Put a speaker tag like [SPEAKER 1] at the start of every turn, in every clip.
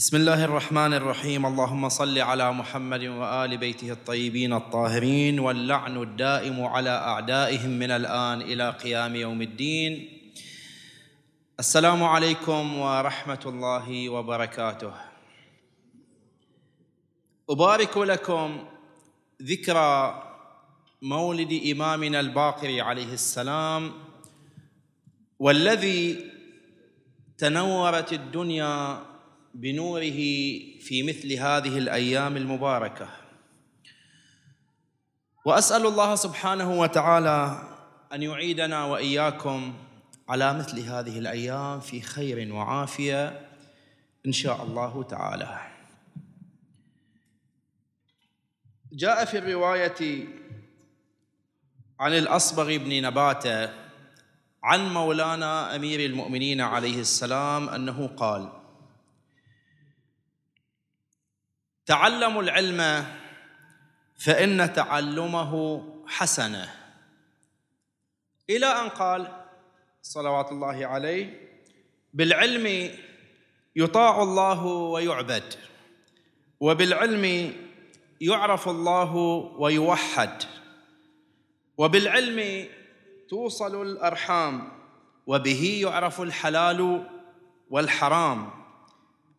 [SPEAKER 1] بسم الله الرحمن الرحيم اللهم صل على محمد وآل بيته الطيبين الطاهرين واللعن الدائم على أعدائهم من الآن إلى قيام يوم الدين السلام عليكم ورحمة الله وبركاته أبارك لكم ذكرى مولد إمامنا الباقر عليه السلام والذي تنورت الدنيا بنوره في مثل هذه الايام المباركه واسال الله سبحانه وتعالى ان يعيدنا واياكم على مثل هذه الايام في خير وعافيه ان شاء الله تعالى جاء في الروايه عن الاصبغ بن نباته عن مولانا امير المؤمنين عليه السلام انه قال تعلموا العلم فإن تعلمه حسنة إلى أن قال صلوات الله عليه بالعلم يطاع الله ويعبد وبالعلم يعرف الله ويوحد وبالعلم توصل الارحام وبه يعرف الحلال والحرام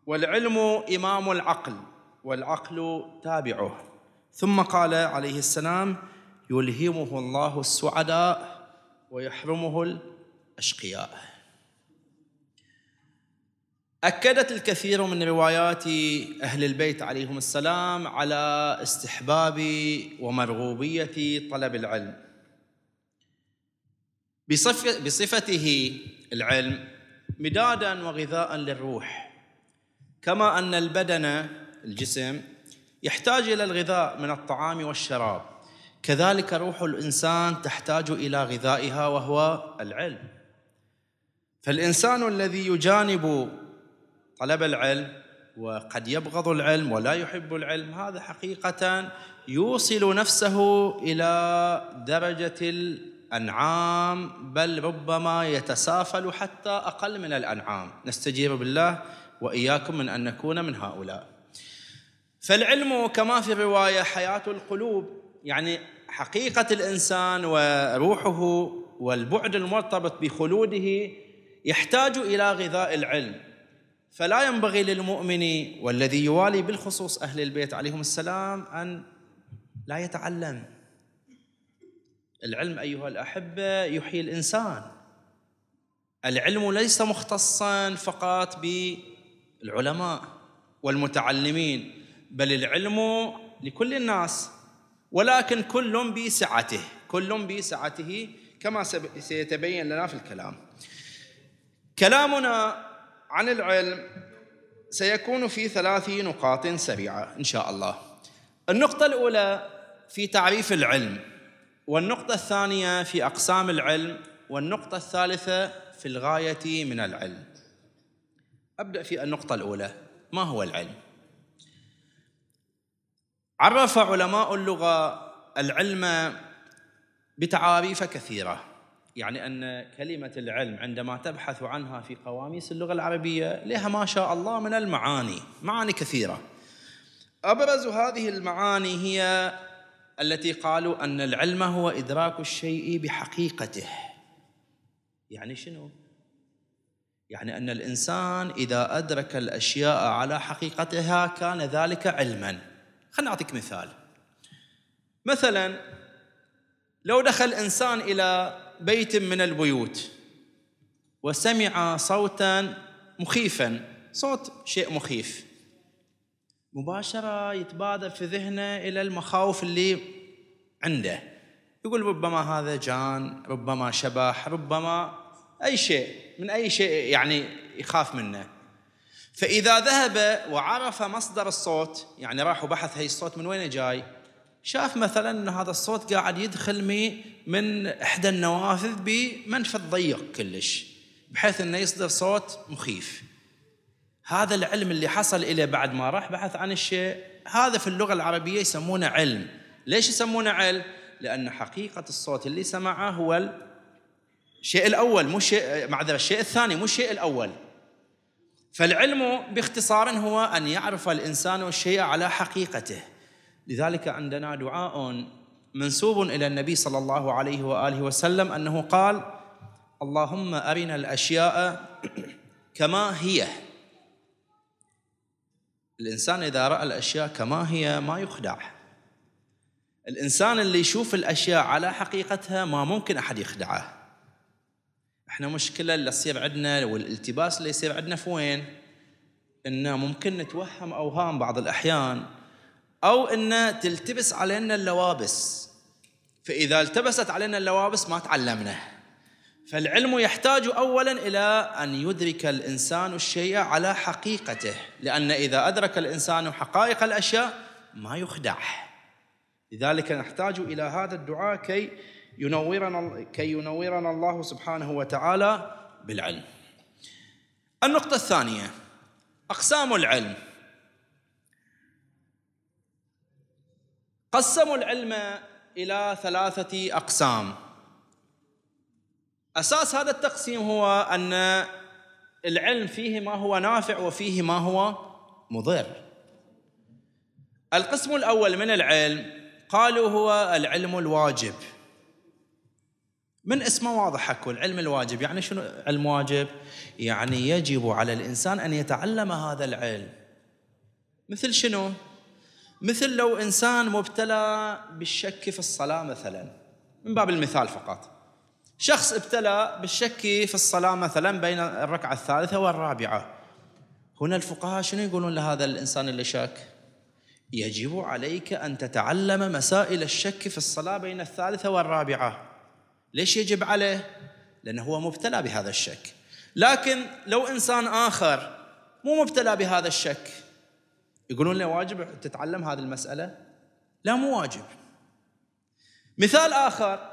[SPEAKER 1] والعلم امام العقل والعقل تابعه ثم قال عليه السلام يلهمه الله السعداء ويحرمه الاشقياء اكدت الكثير من روايات اهل البيت عليهم السلام على استحباب ومرغوبيه طلب العلم بصفته العلم مدادا وغذاء للروح كما ان البدن الجسم يحتاج الى الغذاء من الطعام والشراب كذلك روح الانسان تحتاج الى غذائها وهو العلم فالانسان الذي يجانب طلب العلم وقد يبغض العلم ولا يحب العلم هذا حقيقه يوصل نفسه الى درجه الانعام بل ربما يتسافل حتى اقل من الانعام نستجير بالله واياكم من ان نكون من هؤلاء فالعلم كما في الروايه حياه القلوب يعني حقيقه الانسان وروحه والبعد المرتبط بخلوده يحتاج الى غذاء العلم فلا ينبغي للمؤمن والذي يوالي بالخصوص اهل البيت عليهم السلام ان لا يتعلم العلم ايها الاحبه يحيي الانسان العلم ليس مختصا فقط بالعلماء والمتعلمين بل العلم لكل الناس ولكن كل بسعته كل بسعته كما سيتبين لنا في الكلام كلامنا عن العلم سيكون في ثلاث نقاط سريعه ان شاء الله النقطه الاولى في تعريف العلم والنقطه الثانيه في اقسام العلم والنقطه الثالثه في الغايه من العلم ابدا في النقطه الاولى ما هو العلم عرف علماء اللغه العلم بتعاريف كثيره يعني ان كلمه العلم عندما تبحث عنها في قواميس اللغه العربيه لها ما شاء الله من المعاني معاني كثيره ابرز هذه المعاني هي التي قالوا ان العلم هو ادراك الشيء بحقيقته يعني شنو يعني ان الانسان اذا ادرك الاشياء على حقيقتها كان ذلك علما خلنا أعطيك مثال مثلا لو دخل إنسان إلى بيت من البيوت وسمع صوتا مخيفا صوت شيء مخيف مباشرة يتبادر في ذهنه إلى المخاوف اللي عنده يقول ربما هذا جان ربما شبح ربما أي شيء من أي شيء يعني يخاف منه فإذا ذهب وعرف مصدر الصوت يعني راح وبحث هاي الصوت من وين جاي شاف مثلا أن هذا الصوت قاعد يدخل من إحدى النوافذ بمنفذ ضيق كلش بحيث أنه يصدر صوت مخيف هذا العلم اللي حصل إليه بعد ما راح بحث عن الشيء هذا في اللغة العربية يسمونه علم ليش يسمونه علم؟ لأن حقيقة الصوت اللي سمعه هو الشيء الأول مو الشيء معذرة الشيء الثاني مو الشيء الأول فالعلم باختصار هو ان يعرف الانسان الشيء على حقيقته لذلك عندنا دعاء منسوب الى النبي صلى الله عليه واله وسلم انه قال اللهم ارنا الاشياء كما هي الانسان اذا راى الاشياء كما هي ما يخدع الانسان اللي يشوف الاشياء على حقيقتها ما ممكن احد يخدعه احنا مشكله اللي تصير عندنا والالتباس اللي يصير عندنا في وين؟ انه ممكن نتوهم اوهام بعض الاحيان او انه تلتبس علينا اللوابس فاذا التبست علينا اللوابس ما تعلمنا فالعلم يحتاج اولا الى ان يدرك الانسان الشيء على حقيقته لان اذا ادرك الانسان حقائق الاشياء ما يخدع لذلك نحتاج الى هذا الدعاء كي ينورنا كي ينورنا الله سبحانه وتعالى بالعلم. النقطة الثانية أقسام العلم قسموا العلم إلى ثلاثة أقسام أساس هذا التقسيم هو أن العلم فيه ما هو نافع وفيه ما هو مضر القسم الأول من العلم قالوا هو العلم الواجب من اسمه واضح حكوا العلم الواجب يعني شنو علم واجب يعني يجب على الإنسان أن يتعلم هذا العلم مثل شنو مثل لو إنسان مبتلى بالشك في الصلاة مثلا من باب المثال فقط شخص ابتلى بالشك في الصلاة مثلا بين الركعة الثالثة والرابعة هنا الفقهاء شنو يقولون لهذا الإنسان اللي شاك يجب عليك أن تتعلم مسائل الشك في الصلاة بين الثالثة والرابعة ليش يجب عليه؟ لأنه هو مبتلى بهذا الشك لكن لو إنسان آخر مو مبتلى بهذا الشك يقولون له واجب تتعلم هذه المسألة لا مو واجب مثال آخر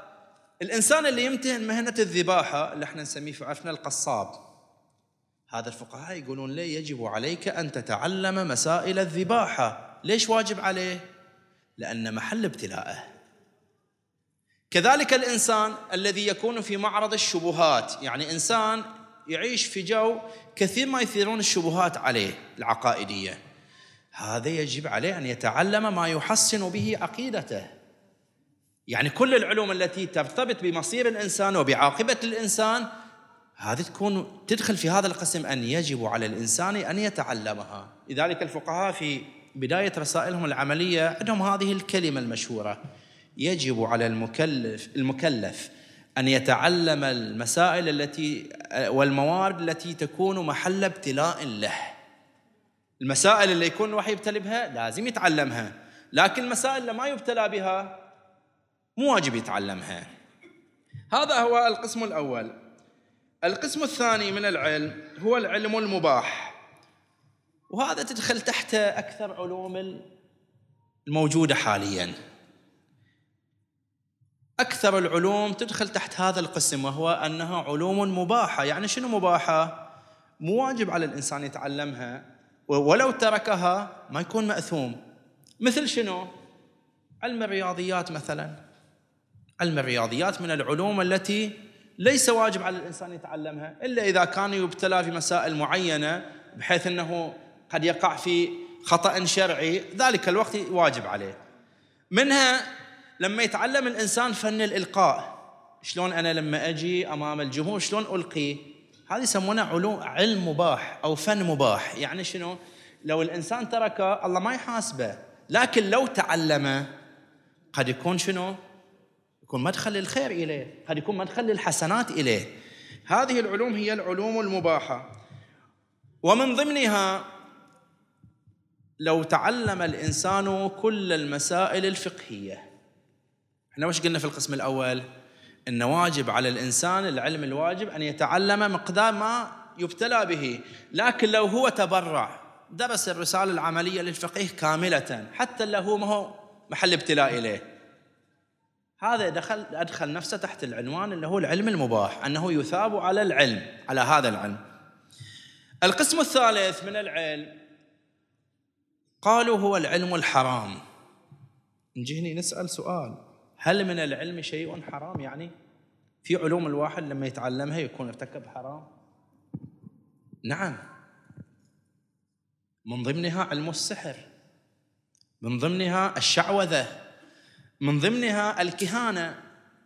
[SPEAKER 1] الإنسان اللي يمتهن مهنة الذباحة اللي احنا نسميه في عرفنا القصاب هذا الفقهاء يقولون لي يجب عليك أن تتعلم مسائل الذباحة ليش واجب عليه؟ لأن محل ابتلاءه كذلك الانسان الذي يكون في معرض الشبهات يعني انسان يعيش في جو كثير ما يثيرون الشبهات عليه العقائديه هذا يجب عليه ان يتعلم ما يحسن به عقيدته يعني كل العلوم التي ترتبط بمصير الانسان وبعاقبه الانسان هذه تكون تدخل في هذا القسم ان يجب على الانسان ان يتعلمها لذلك الفقهاء في بدايه رسائلهم العمليه عندهم هذه الكلمه المشهوره يجب على المكلف المكلف ان يتعلم المسائل التي والموارد التي تكون محل ابتلاء له. المسائل اللي يكون الواحد يبتلي بها لازم يتعلمها، لكن المسائل اللي ما يبتلى بها مو واجب يتعلمها. هذا هو القسم الاول. القسم الثاني من العلم هو العلم المباح. وهذا تدخل تحته اكثر علوم الموجوده حاليا. أكثر العلوم تدخل تحت هذا القسم وهو أنها علوم مباحة يعني شنو مباحة؟ مو واجب على الإنسان يتعلمها ولو تركها ما يكون مأثوم مثل شنو؟ علم الرياضيات مثلا علم الرياضيات من العلوم التي ليس واجب على الإنسان يتعلمها إلا إذا كان يبتلى في مسائل معينة بحيث أنه قد يقع في خطأ شرعي ذلك الوقت واجب عليه منها لما يتعلم الانسان فن الالقاء شلون انا لما اجي امام الجمهور شلون القي هذه يسمونه علوم علم مباح او فن مباح يعني شنو لو الانسان تركه الله ما يحاسبه لكن لو تعلمه قد يكون شنو يكون مدخل للخير اليه قد يكون مدخل للحسنات اليه هذه العلوم هي العلوم المباحه ومن ضمنها لو تعلم الانسان كل المسائل الفقهيه احنا وش قلنا في القسم الاول؟ ان واجب على الانسان العلم الواجب ان يتعلم مقدار ما يبتلى به، لكن لو هو تبرع درس الرساله العمليه للفقيه كامله حتى لو هو ما هو محل ابتلاء اليه. هذا دخل ادخل نفسه تحت العنوان اللي هو العلم المباح، انه يثاب على العلم، على هذا العلم. القسم الثالث من العلم قالوا هو العلم الحرام. نجي هنا نسال سؤال هل من العلم شيء حرام يعني في علوم الواحد لما يتعلمها يكون ارتكب حرام نعم من ضمنها علم السحر من ضمنها الشعوذة من ضمنها الكهانة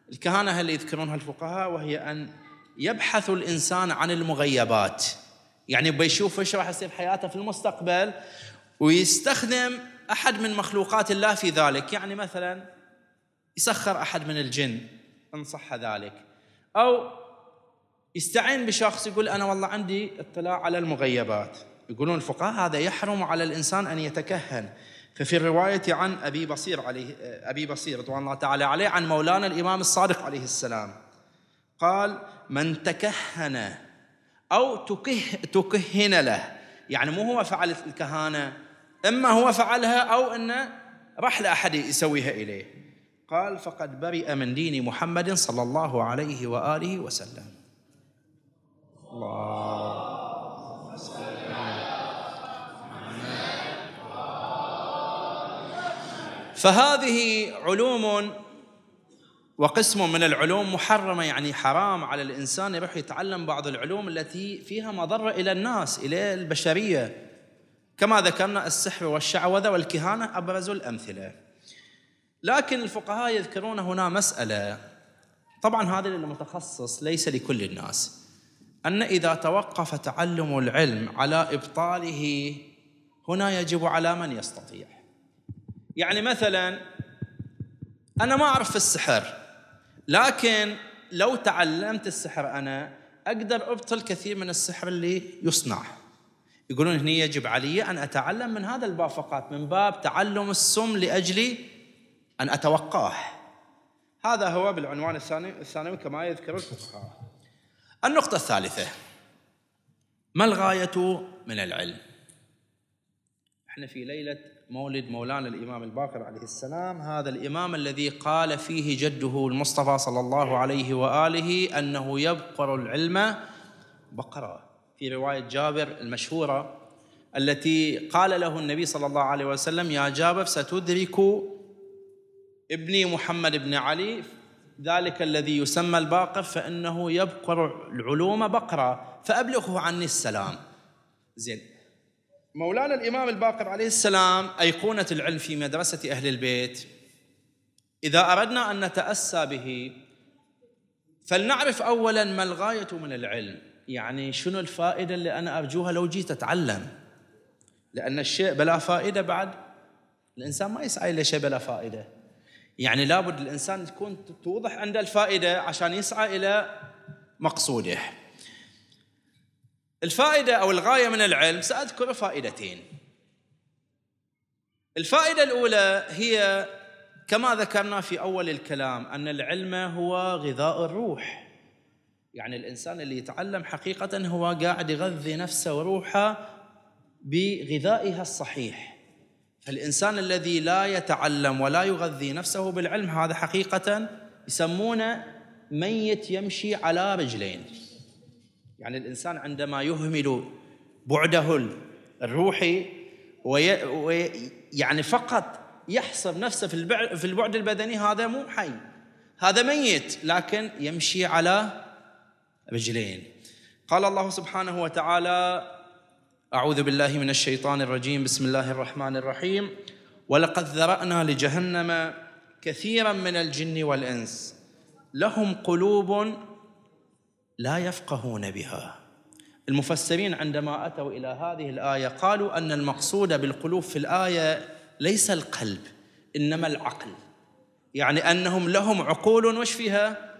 [SPEAKER 1] الكهانة اللي يذكرونها الفقهاء وهي أن يبحث الإنسان عن المغيبات يعني بيشوف ايش راح يصير حياته في المستقبل ويستخدم احد من مخلوقات الله في ذلك يعني مثلا يسخر احد من الجن ان صح ذلك او يستعين بشخص يقول انا والله عندي اطلاع على المغيبات يقولون الفقهاء هذا يحرم على الانسان ان يتكهن ففي الروايه عن ابي بصير عليه ابي بصير رضوان الله تعالى عليه عن مولانا الامام الصادق عليه السلام قال من تكهن او تكه تكهن له يعني مو هو فعل الكهانه اما هو فعلها او انه راح لاحد يسويها اليه قال فقد برئ من دين محمد صلى الله عليه واله وسلم الله فهذه علوم وقسم من العلوم محرمة يعني حرام على الإنسان يروح يتعلم بعض العلوم التي فيها مضرة إلى الناس إلى البشرية كما ذكرنا السحر والشعوذة والكهانة أبرز الأمثلة لكن الفقهاء يذكرون هنا مسألة طبعا هذا للمتخصص ليس لكل الناس أن إذا توقف تعلم العلم على إبطاله هنا يجب على من يستطيع يعني مثلا أنا ما أعرف في السحر لكن لو تعلمت السحر أنا أقدر أبطل كثير من السحر اللي يصنع يقولون هنا يجب علي أن أتعلم من هذا الباب فقط من باب تعلم السم لأجل أن أتوقاه هذا هو بالعنوان الثاني الثانوي كما يذكر الفقهاء النقطة الثالثة ما الغاية من العلم احنا في ليلة مولد مولانا الإمام الباقر عليه السلام هذا الإمام الذي قال فيه جده المصطفى صلى الله عليه وآله أنه يبقر العلم بقرة في رواية جابر المشهورة التي قال له النبي صلى الله عليه وسلم يا جابر ستدرك ابني محمد بن علي ذلك الذي يسمى الباقر فإنه يبقر العلوم بقرة فأبلغه عني السلام زين مولانا الإمام الباقر عليه السلام أيقونة العلم في مدرسة أهل البيت إذا أردنا أن نتأسى به فلنعرف أولا ما الغاية من العلم يعني شنو الفائدة اللي أنا أرجوها لو جيت أتعلم لأن الشيء بلا فائدة بعد الإنسان ما يسعى إلى شيء بلا فائدة يعني لابد الانسان تكون توضح عنده الفائده عشان يسعى الى مقصوده. الفائده او الغايه من العلم ساذكر فائدتين. الفائده الاولى هي كما ذكرنا في اول الكلام ان العلم هو غذاء الروح. يعني الانسان اللي يتعلم حقيقه هو قاعد يغذي نفسه وروحه بغذائها الصحيح. فالإنسان الذي لا يتعلم ولا يغذي نفسه بالعلم هذا حقيقة يسمونه ميت يمشي على رجلين يعني الإنسان عندما يهمل بعده الروحي وي... وي... يعني فقط يحصر نفسه في, البع... في البعد البدني هذا مو حي هذا ميت لكن يمشي على رجلين قال الله سبحانه وتعالى أعوذ بالله من الشيطان الرجيم بسم الله الرحمن الرحيم ولقد ذرأنا لجهنم كثيرا من الجن والإنس لهم قلوب لا يفقهون بها المفسرين عندما أتوا إلى هذه الآية قالوا أن المقصود بالقلوب في الآية ليس القلب إنما العقل يعني أنهم لهم عقول وش فيها؟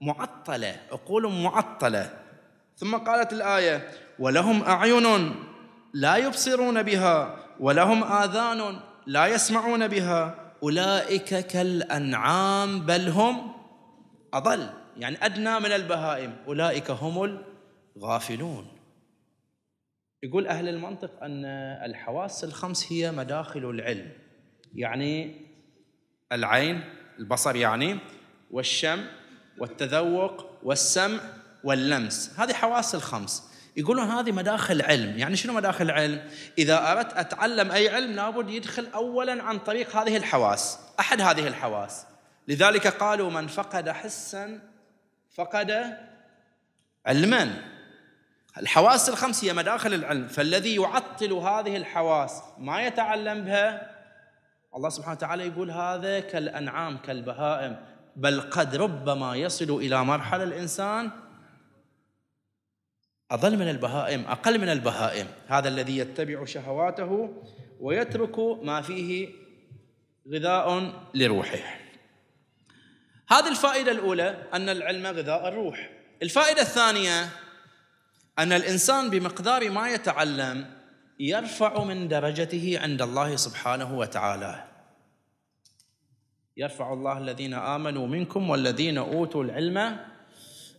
[SPEAKER 1] معطلة عقول معطلة ثم قالت الآية ولهم أعين لا يبصرون بها ولهم آذان لا يسمعون بها أولئك كالأنعام بل هم أضل يعني أدنى من البهائم أولئك هم الغافلون يقول أهل المنطق أن الحواس الخمس هي مداخل العلم يعني العين البصر يعني والشم والتذوق والسمع واللمس هذه حواس الخمس يقولون هذه مداخل علم يعني شنو مداخل علم إذا أردت أتعلم أي علم لابد يدخل أولا عن طريق هذه الحواس أحد هذه الحواس لذلك قالوا من فقد حسا فقد علما الحواس الخمس هي مداخل العلم فالذي يعطل هذه الحواس ما يتعلم بها الله سبحانه وتعالى يقول هذا كالأنعام كالبهائم بل قد ربما يصل إلى مرحلة الإنسان أضل من البهائم أقل من البهائم هذا الذي يتبع شهواته ويترك ما فيه غذاء لروحه هذه الفائدة الأولى أن العلم غذاء الروح الفائدة الثانية أن الإنسان بمقدار ما يتعلم يرفع من درجته عند الله سبحانه وتعالى يرفع الله الذين آمنوا منكم والذين أوتوا العلم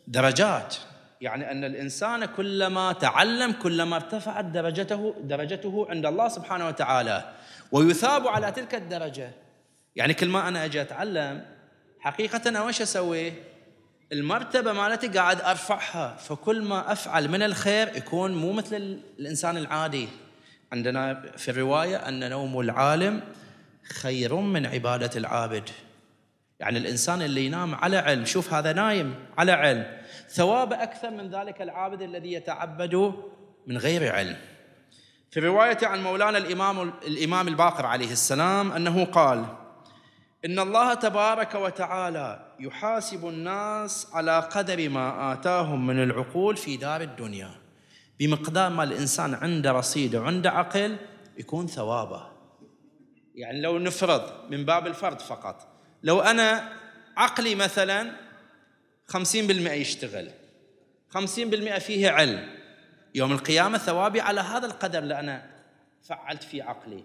[SPEAKER 1] درجات يعني أن الإنسان كلما تعلم كلما ارتفعت درجته درجته عند الله سبحانه وتعالى ويثاب على تلك الدرجة يعني كل ما أنا أجي أتعلم حقيقة أنا وش أسوي المرتبة مالتي قاعد أرفعها فكل ما أفعل من الخير يكون مو مثل الإنسان العادي عندنا في الرواية أن نوم العالم خير من عبادة العابد يعني الانسان اللي ينام على علم شوف هذا نايم على علم ثواب اكثر من ذلك العابد الذي يتعبد من غير علم في روايه عن مولانا الامام الامام الباقر عليه السلام انه قال ان الله تبارك وتعالى يحاسب الناس على قدر ما اتاهم من العقول في دار الدنيا بمقدار ما الانسان عنده رصيد وعنده عقل يكون ثوابه يعني لو نفرض من باب الفرد فقط لو أنا عقلي مثلا خمسين بالمئة يشتغل خمسين بالمئة فيه علم يوم القيامة ثوابي على هذا القدر اللي أنا فعلت في عقلي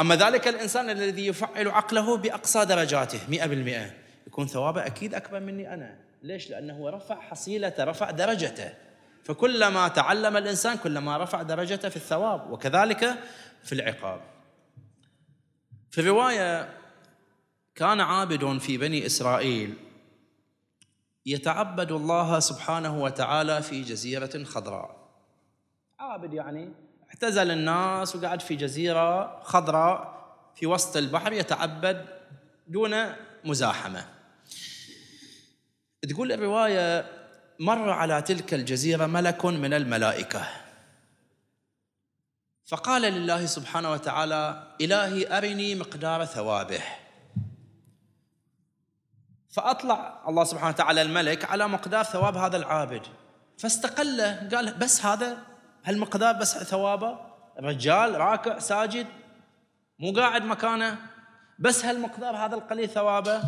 [SPEAKER 1] أما ذلك الإنسان الذي يفعل عقله بأقصى درجاته مئة بالمئة يكون ثوابه أكيد أكبر مني أنا ليش؟ لأنه رفع حصيلته رفع درجته فكلما تعلم الإنسان كلما رفع درجته في الثواب وكذلك في العقاب في رواية كان عابد في بني اسرائيل يتعبد الله سبحانه وتعالى في جزيره خضراء عابد يعني اعتزل الناس وقعد في جزيره خضراء في وسط البحر يتعبد دون مزاحمه تقول الروايه مر على تلك الجزيره ملك من الملائكه فقال لله سبحانه وتعالى الهي ارني مقدار ثوابه فأطلع الله سبحانه وتعالى الملك على مقدار ثواب هذا العابد فاستقله قال بس هذا هالمقدار بس ثوابه رجال راكع ساجد مو قاعد مكانه بس هالمقدار هذا القليل ثوابه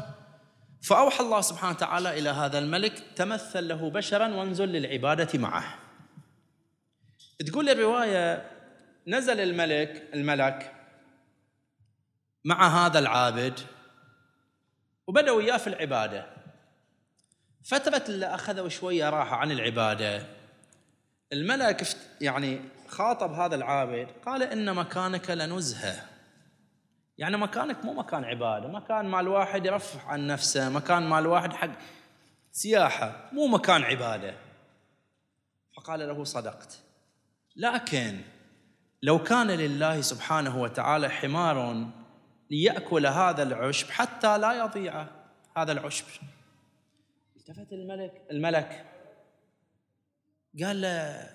[SPEAKER 1] فأوحى الله سبحانه وتعالى إلى هذا الملك تمثل له بشرا وانزل للعبادة معه تقول الرواية نزل الملك الملك مع هذا العابد وبدأوا وياه في العبادة فترة اللي أخذوا شوية راحة عن العبادة الملك يعني خاطب هذا العابد قال إن مكانك لنزهة يعني مكانك مو مكان عبادة مكان مع الواحد يرفع عن نفسه مكان مع الواحد حق سياحة مو مكان عبادة فقال له صدقت لكن لو كان لله سبحانه وتعالى حمار ليأكل هذا العشب حتى لا يضيع هذا العشب التفت الملك الملك قال له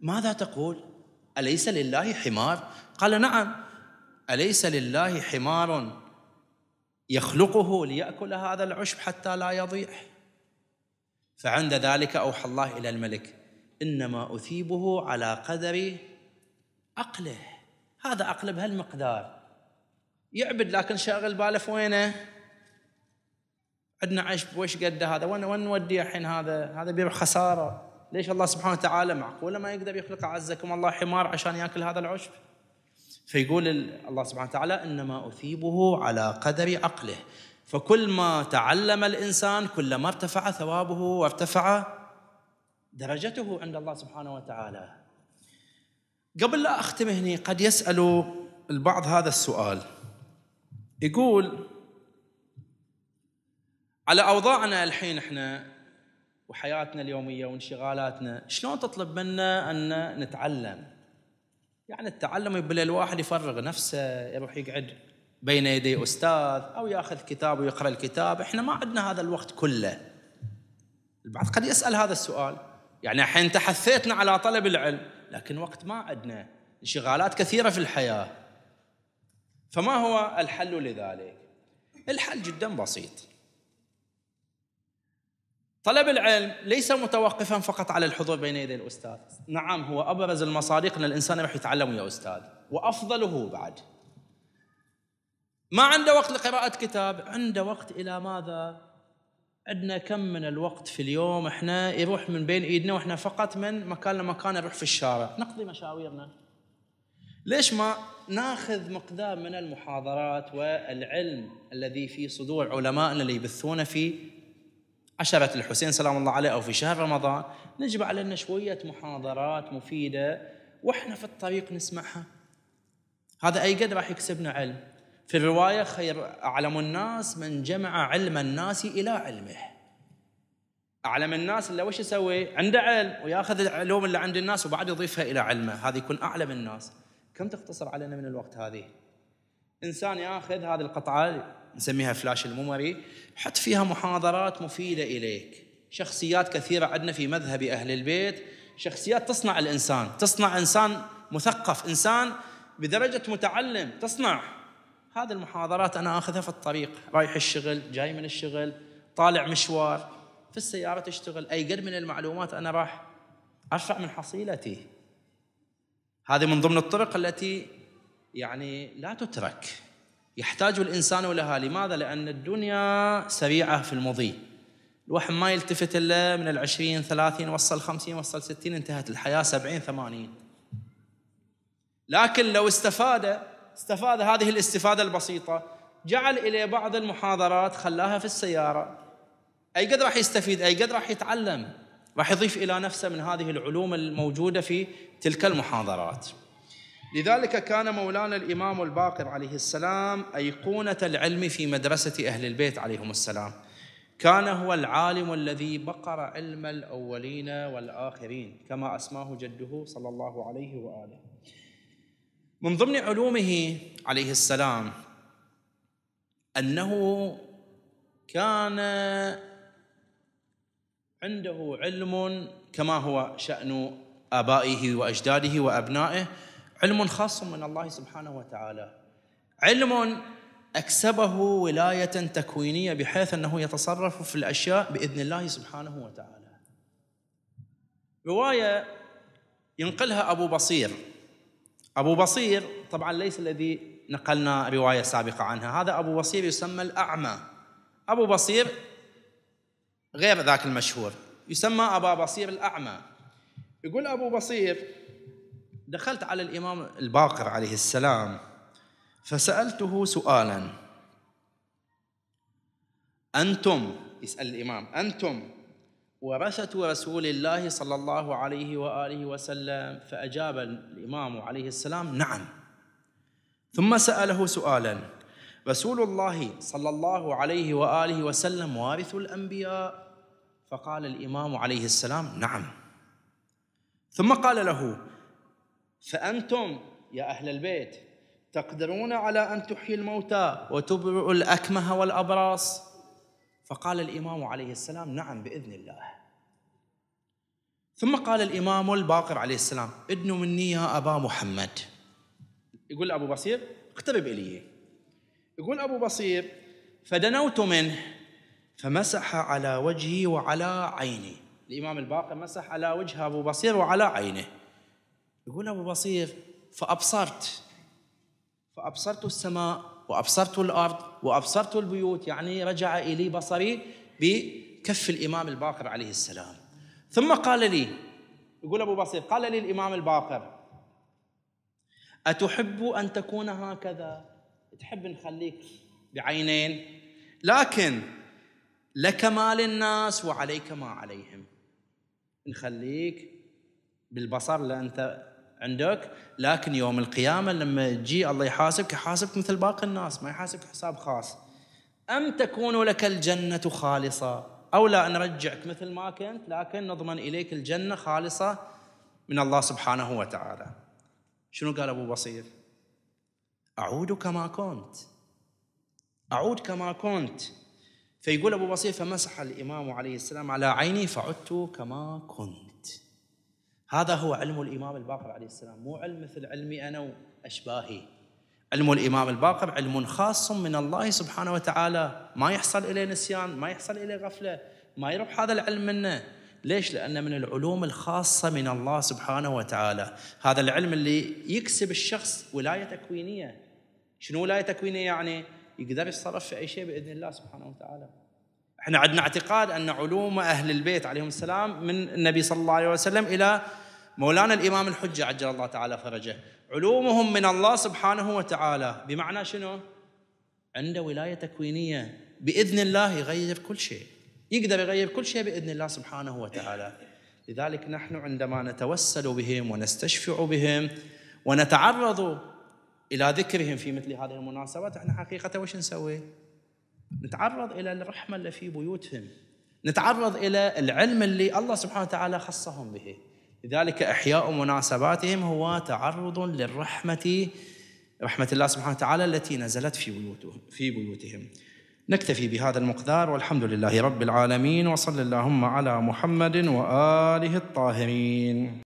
[SPEAKER 1] ماذا تقول أليس لله حمار قال نعم أليس لله حمار يخلقه ليأكل هذا العشب حتى لا يضيع فعند ذلك أوحى الله إلى الملك إنما أثيبه على قدر عقله هذا أقلب هالمقدار يعبد لكن شاغل باله في وينه عندنا عيش وش قد هذا وين وين نودي الحين هذا هذا بيروح خساره ليش الله سبحانه وتعالى معقوله ما يقدر يخلق عزكم الله حمار عشان ياكل هذا العشب فيقول الله سبحانه وتعالى انما اثيبه على قدر عقله فكل ما تعلم الانسان كلما ارتفع ثوابه وارتفع درجته عند الله سبحانه وتعالى قبل لا اختم هنا قد يسال البعض هذا السؤال يقول على اوضاعنا الحين احنا وحياتنا اليوميه وانشغالاتنا شلون تطلب منا ان نتعلم يعني التعلم يبل الواحد يفرغ نفسه يروح يقعد بين يدي استاذ او ياخذ كتاب ويقرا الكتاب احنا ما عندنا هذا الوقت كله البعض قد يسال هذا السؤال يعني الحين تحثيتنا على طلب العلم لكن وقت ما عندنا انشغالات كثيره في الحياه فما هو الحل لذلك الحل جدا بسيط طلب العلم ليس متوقفا فقط على الحضور بين يدي الاستاذ نعم هو ابرز المصادق ان الانسان يروح يتعلم يا استاذ وافضله بعد ما عنده وقت لقراءة كتاب عنده وقت إلى ماذا عندنا كم من الوقت في اليوم احنا يروح من بين ايدنا واحنا فقط من مكان لمكان نروح في الشارع نقضي مشاويرنا ليش ما ناخذ مقدار من المحاضرات والعلم الذي في صدور علمائنا اللي يبثون في عشرة الحسين سلام الله عليه أو في شهر رمضان نجمع لنا شوية محاضرات مفيدة وإحنا في الطريق نسمعها هذا أي قد راح يكسبنا علم في الرواية خير أعلم الناس من جمع علم الناس إلى علمه أعلم الناس اللي وش يسوي عنده علم وياخذ العلوم اللي عند الناس وبعد يضيفها إلى علمه هذا يكون أعلم الناس كم تختصر علينا من الوقت هذه انسان ياخذ هذه القطعه نسميها فلاش الميموري حط فيها محاضرات مفيده اليك شخصيات كثيره عندنا في مذهب اهل البيت شخصيات تصنع الانسان تصنع انسان مثقف انسان بدرجه متعلم تصنع هذه المحاضرات انا اخذها في الطريق رايح الشغل جاي من الشغل طالع مشوار في السياره تشتغل اي قد من المعلومات انا راح ارفع من حصيلتي هذه من ضمن الطرق التي يعني لا تترك يحتاج الإنسان لها لماذا؟ لأن الدنيا سريعة في المضي الواحد ما يلتفت إلا من العشرين ثلاثين وصل خمسين وصل ستين انتهت الحياة سبعين ثمانين لكن لو استفاد استفاد هذه الاستفادة البسيطة جعل إلى بعض المحاضرات خلاها في السيارة أي قد راح يستفيد أي قد راح يتعلم راح يضيف إلى نفسه من هذه العلوم الموجودة في تلك المحاضرات لذلك كان مولانا الإمام الباقر عليه السلام أيقونة العلم في مدرسة أهل البيت عليهم السلام كان هو العالم الذي بقر علم الأولين والآخرين كما أسماه جده صلى الله عليه وآله من ضمن علومه عليه السلام أنه كان عنده علم كما هو شأن آبائه وأجداده وأبنائه علم خاص من الله سبحانه وتعالى علم أكسبه ولاية تكوينية بحيث أنه يتصرف في الأشياء بإذن الله سبحانه وتعالى رواية ينقلها أبو بصير أبو بصير طبعا ليس الذي نقلنا رواية سابقة عنها هذا أبو بصير يسمى الأعمى أبو بصير غير ذاك المشهور يسمى أبا بصير الأعمى يقول أبو بصير دخلت على الإمام الباقر عليه السلام فسألته سؤالا أنتم يسأل الإمام أنتم ورثة رسول الله صلى الله عليه وآله وسلم فأجاب الإمام عليه السلام نعم ثم سأله سؤالا رسول الله صلى الله عليه واله وسلم وارث الانبياء فقال الامام عليه السلام نعم ثم قال له فانتم يا اهل البيت تقدرون على ان تحيي الموتى وتبرئ الاكمه والابراص فقال الامام عليه السلام نعم باذن الله ثم قال الامام الباقر عليه السلام ادنوا مني يا ابا محمد يقول ابو بصير اقترب الي يقول أبو بصير فدنوت منه فمسح على وجهي وعلى عيني الإمام الباقر مسح على وجه أبو بصير وعلى عينه يقول أبو بصير فأبصرت فأبصرت السماء وأبصرت الأرض وأبصرت البيوت يعني رجع إلي بصري بكف الإمام الباقر عليه السلام ثم قال لي يقول أبو بصير قال لي الإمام الباقر أتحب أن تكون هكذا تحب نخليك بعينين لكن لك ما للناس وعليك ما عليهم نخليك بالبصر اللي انت عندك لكن يوم القيامة لما يجي الله يحاسبك يحاسبك مثل باقي الناس ما يحاسبك حساب خاص أم تكون لك الجنة خالصة أو لا نرجعك مثل ما كنت لكن نضمن إليك الجنة خالصة من الله سبحانه وتعالى شنو قال أبو بصير أعود كما كنت أعود كما كنت فيقول أبو بصير فمسح الإمام عليه السلام على عيني فعدت كما كنت هذا هو علم الإمام الباقر عليه السلام مو علم مثل علمي أنا وأشباهي علم الإمام الباقر علم خاص من الله سبحانه وتعالى ما يحصل إليه نسيان ما يحصل إليه غفلة ما يروح هذا العلم منه ليش؟ لأن من العلوم الخاصة من الله سبحانه وتعالى هذا العلم اللي يكسب الشخص ولاية تكوينية شنو ولاية تكوينية يعني؟ يقدر يتصرف في أي شيء بإذن الله سبحانه وتعالى احنا عندنا اعتقاد أن علوم أهل البيت عليهم السلام من النبي صلى الله عليه وسلم إلى مولانا الإمام الحجة عجل الله تعالى فرجه علومهم من الله سبحانه وتعالى بمعنى شنو؟ عنده ولاية تكوينية بإذن الله يغير كل شيء يقدر يغير كل شيء باذن الله سبحانه وتعالى لذلك نحن عندما نتوسل بهم ونستشفع بهم ونتعرض الى ذكرهم في مثل هذه المناسبات احنا حقيقه وش نسوي؟ نتعرض الى الرحمه اللي في بيوتهم نتعرض الى العلم اللي الله سبحانه وتعالى خصهم به لذلك احياء مناسباتهم هو تعرض للرحمه رحمه الله سبحانه وتعالى التي نزلت في بيوتهم في بيوتهم نكتفي بهذا المقدار والحمد لله رب العالمين وصلى اللهم على محمد واله الطاهرين